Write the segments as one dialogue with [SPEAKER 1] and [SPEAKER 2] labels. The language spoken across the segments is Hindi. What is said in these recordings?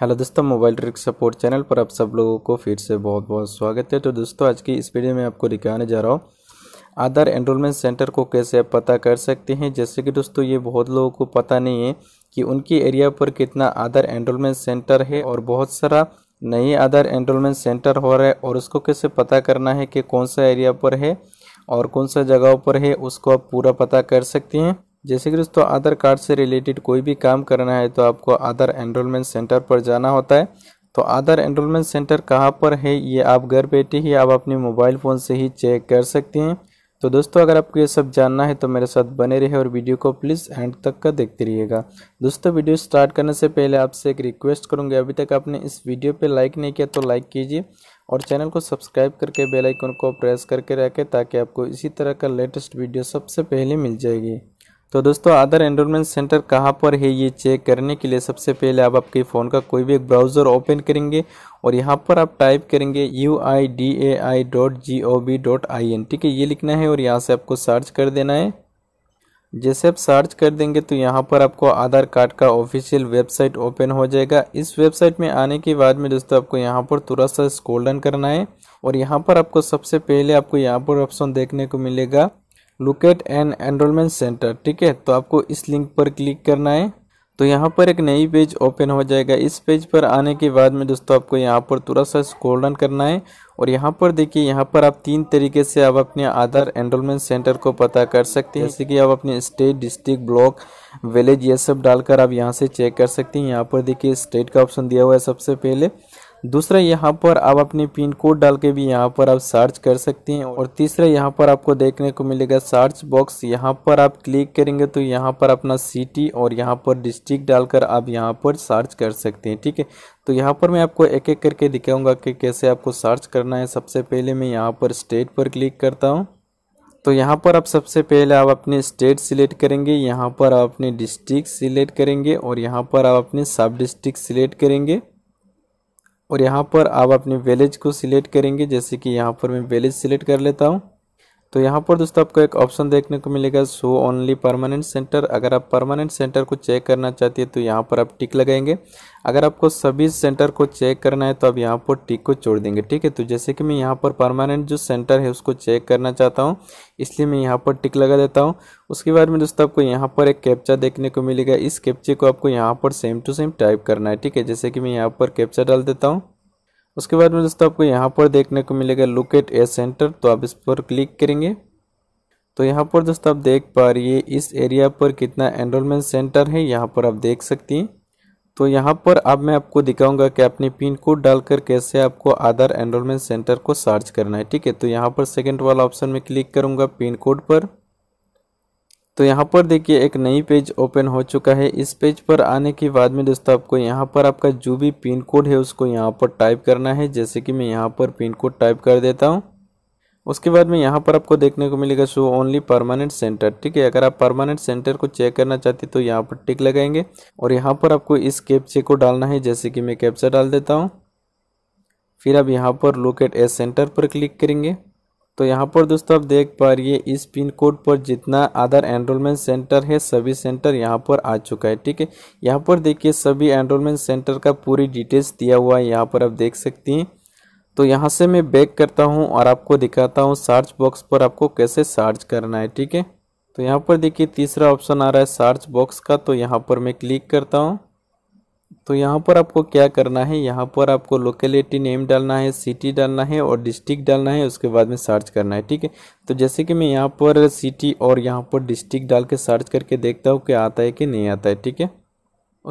[SPEAKER 1] हेलो दोस्तों मोबाइल ट्रिक सपोर्ट चैनल पर आप सब लोगों को फिर से बहुत बहुत स्वागत है तो दोस्तों आज की इस वीडियो में आपको दिखाने जा रहा हूँ आधार एनरोलमेंट सेंटर को कैसे आप पता कर सकते हैं जैसे कि दोस्तों ये बहुत लोगों को पता नहीं है कि उनकी एरिया पर कितना आधार एनरोलमेंट सेंटर है और बहुत सारा नए आधार एनरोलमेंट सेंटर हो रहा है और उसको कैसे पता करना है कि कौन सा एरिया पर है और कौन सा जगह पर है उसको आप पूरा पता कर सकते हैं जैसे कि दोस्तों आधार कार्ड से रिलेटेड कोई भी काम करना है तो आपको आधार एनरोलमेंट सेंटर पर जाना होता है तो आधार एनरोलमेंट सेंटर कहाँ पर है ये आप घर बैठे ही आप अपने मोबाइल फ़ोन से ही चेक कर सकते हैं तो दोस्तों अगर आपको ये सब जानना है तो मेरे साथ बने रहे और वीडियो को प्लीज़ एंड तक का देखते रहिएगा दोस्तों वीडियो स्टार्ट करने से पहले आपसे एक रिक्वेस्ट करूँगी अभी तक आपने इस वीडियो पे लाइक नहीं किया तो लाइक कीजिए और चैनल को सब्सक्राइब करके बेल आइकन को प्रेस करके रखें ताकि आपको इसी तरह का लेटेस्ट वीडियो सबसे पहले मिल जाएगी तो दोस्तों आधार एनरोलमेंट सेंटर कहाँ पर है ये चेक करने के लिए सबसे पहले आप आपके फ़ोन का कोई भी एक ब्राउज़र ओपन करेंगे और यहाँ पर आप टाइप करेंगे U I D A I dot G O V dot I N ठीक है ये लिखना है और यहाँ से आपको सर्च कर देना है जैसे आप सर्च कर देंगे तो यहाँ पर आपको आधार कार्ड का ऑफिशियल वेबसाइट ओपन हो जाएगा इस वेबसाइट में आने के बाद में दोस्तों आपको यहाँ पर थोड़ा सा स्कोल्डन करना है और यहाँ पर आपको सबसे पहले आपको यहाँ पर ऑप्शन देखने को मिलेगा लोकेट एन एनरोलमेंट सेंटर ठीक है तो आपको इस लिंक पर क्लिक करना है तो यहाँ पर एक नई पेज ओपन हो जाएगा इस पेज पर आने के बाद में दोस्तों आपको यहाँ पर थोड़ा सा स्क्रॉल डाउन करना है और यहाँ पर देखिए यहाँ पर आप तीन तरीके से आप अपने आधार एनरोलमेंट सेंटर को पता कर सकते हैं जैसे कि आप अपने स्टेट डिस्ट्रिक्ट ब्लॉक विलेज ये सब डालकर आप यहाँ से चेक कर सकते हैं यहाँ पर देखिए स्टेट का ऑप्शन दिया हुआ है सबसे पहले दूसरा यहाँ पर आप अपने पिन कोड डाल के भी यहाँ पर आप सर्च कर सकते हैं और तीसरा यहाँ पर आपको देखने को मिलेगा सर्च बॉक्स यहाँ पर आप क्लिक करेंगे तो यहाँ पर अपना सिटी और यहाँ पर डिस्ट्रिक्ट डालकर आप यहाँ पर सर्च कर सकते हैं ठीक है तो यहाँ पर मैं आपको एक एक करके दिखाऊंगा कि कैसे आपको सर्च करना है सबसे पहले मैं यहाँ पर स्टेट पर क्लिक करता हूँ तो यहाँ पर आप सबसे पहले आप अपने स्टेट सिलेक्ट करेंगे यहाँ पर आप अपने डिस्ट्रिक्ट सिलेक्ट करेंगे और यहाँ पर आप अपने सब डिस्ट्रिक्ट सिलेक्ट करेंगे और यहाँ पर आप अपने विलेज को सिलेक्ट करेंगे जैसे कि यहाँ पर मैं विलेज सिलेक्ट कर लेता हूँ तो यहाँ पर दोस्तों आपको एक ऑप्शन देखने को मिलेगा सो ओनली परमानेंट सेंटर अगर आप परमानेंट सेंटर को चेक करना चाहती है तो यहाँ पर आप टिक लगाएंगे अगर आपको सभी सेंटर को चेक करना है तो आप यहाँ पर टिक को छोड़ देंगे ठीक है तो जैसे कि मैं यहाँ पर परमानेंट जो सेंटर है उसको चेक करना चाहता हूँ इसलिए मैं यहाँ पर टिक लगा देता हूँ उसके बाद में दोस्तों आपको यहाँ पर एक कैप्चा देखने को मिलेगा इस कैप्चे को आपको यहाँ पर सेम टू सेम टाइप करना है ठीक है जैसे कि मैं यहाँ पर कैप्चा डाल देता हूँ उसके बाद में दोस्तों आपको यहाँ पर देखने को मिलेगा लुक एट ए सेंटर तो आप इस पर क्लिक करेंगे तो यहाँ पर दोस्तों आप देख पा रही है इस एरिया पर कितना एनरोलमेंट सेंटर है यहाँ पर आप देख सकती हैं तो यहाँ पर अब मैं आपको दिखाऊंगा कि अपने पिन कोड डालकर कैसे आपको आधार एनरोलमेंट सेंटर को सर्च करना है ठीक है तो यहाँ पर सेकंड वाला ऑप्शन में क्लिक करूँगा पिन कोड पर तो यहाँ पर देखिए एक नई पेज ओपन हो चुका है इस पेज पर आने के बाद में दोस्तों आपको यहाँ पर आपका जो भी पिन कोड है उसको यहाँ पर टाइप करना है जैसे कि मैं यहाँ पर पिन कोड टाइप कर देता हूँ उसके बाद में यहाँ पर आपको देखने को मिलेगा शो ओनली परमानेंट सेंटर ठीक है अगर आप परमानेंट सेंटर को चेक करना चाहते तो यहाँ पर टिक लगाएंगे और यहाँ पर आपको इस कैप्चे को डालना है जैसे कि मैं कैप्चा डाल देता हूँ फिर आप यहाँ पर लोकेट एस सेंटर पर क्लिक करेंगे तो यहाँ पर दोस्तों आप देख पा रही है इस पिन कोड पर जितना अदर एनरोलमेंट सेंटर है सभी सेंटर यहाँ पर आ चुका है ठीक है यहाँ पर देखिए सभी एनरोलमेंट सेंटर का पूरी डिटेल्स दिया हुआ है यहाँ पर आप देख सकती हैं तो यहाँ से मैं बैक करता हूँ और आपको दिखाता हूँ सर्च बॉक्स पर आपको कैसे सर्च करना है ठीक है तो यहाँ पर देखिए तीसरा ऑप्शन आ रहा है सर्च बॉक्स का तो यहाँ पर मैं क्लिक करता हूँ तो यहाँ पर आपको क्या करना है यहाँ पर आपको लोकेलिटी नेम डालना है सिटी डालना है और डिस्ट्रिक्ट डालना है उसके बाद में सर्च करना है ठीक है तो जैसे कि मैं यहाँ पर सिटी और यहाँ पर डिस्ट्रिक्ट डाल के सर्च करके देखता हूँ कि आता है कि नहीं आता है ठीक है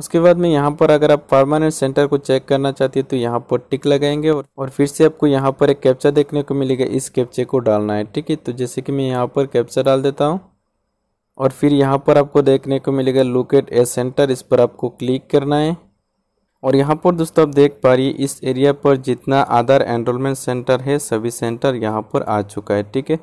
[SPEAKER 1] उसके बाद में यहाँ पर अगर आप परमानेंट सेंटर को चेक करना चाहते हैं तो यहाँ पर टिक लगाएंगे और, और फिर से आपको यहाँ पर एक कैप्चा देखने को मिलेगा इस कैप्चे को डालना है ठीक है तो जैसे कि मैं यहाँ पर कैप्चा डाल देता हूँ और फिर यहाँ पर आपको देखने को मिलेगा लोकेट ए सेंटर इस पर आपको क्लिक करना है और यहाँ पर दोस्तों आप देख पा रही इस एरिया पर जितना आधार एनरोलमेंट सेंटर है सभी सेंटर यहाँ पर आ चुका है ठीक है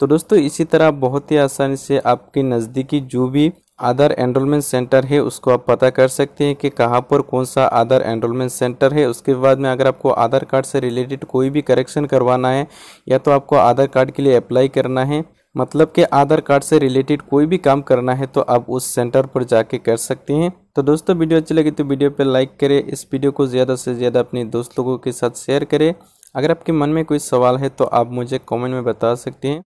[SPEAKER 1] तो दोस्तों इसी तरह बहुत ही आसानी से आपके नज़दीकी जो भी आधार एनरोलमेंट सेंटर है उसको आप पता कर सकते हैं कि कहाँ पर कौन सा आधार एनरोलमेंट सेंटर है उसके बाद में अगर आपको आधार कार्ड से रिलेटेड कोई भी करेक्शन करवाना है या तो आपको आधार कार्ड के लिए अप्लाई करना है मतलब कि आधार कार्ड से रिलेटेड कोई भी काम करना है तो आप उस सेंटर पर जाके कर सकते हैं तो दोस्तों वीडियो अच्छी लगी तो वीडियो पर लाइक करें इस वीडियो को ज़्यादा से ज़्यादा अपने दोस्त लोगों के साथ शेयर करें अगर आपके मन में कोई सवाल है तो आप मुझे कमेंट में बता सकते हैं